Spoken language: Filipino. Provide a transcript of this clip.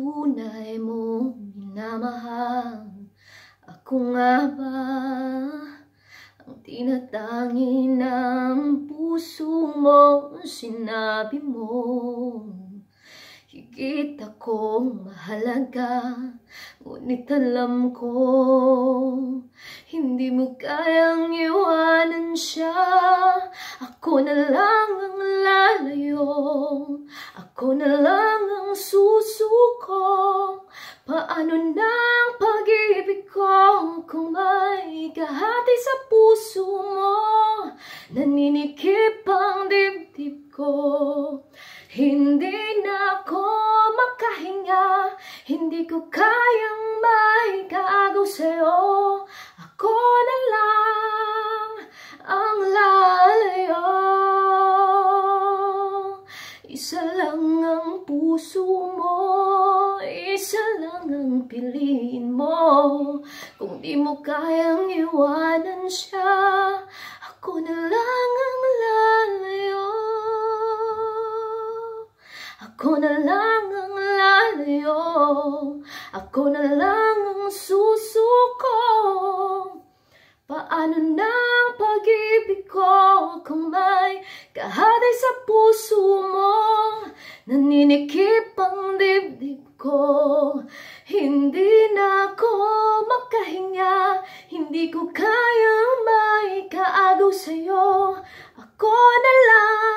tunay mo minamahal. Ako nga ba ang tinatangi ng puso mo? Sinabi mo, higit akong mahalaga. Ngunit alam ko, hindi mo kayang iwanan siya. Ako na lang. Ako na lang ang susuko Paano nang pag-ibig ko Kung may kahati sa puso mo Naninikip ang dibdib ko Hindi na ako makahinga Hindi ko kayang maikagaw sa'yo lang ang puso mo, isa lang ang piliin mo. Kung di mo kayang iwanan siya, ako na lang ang lalayo. Ako na lang ang lalayo, ako na lang ang susuko. Paano na ang pag-ibig ko kung may kahapon? Naninikip ang dibdib ko Hindi na ako makahinga Hindi ko kaya kayang maikaagaw sa'yo Ako na lang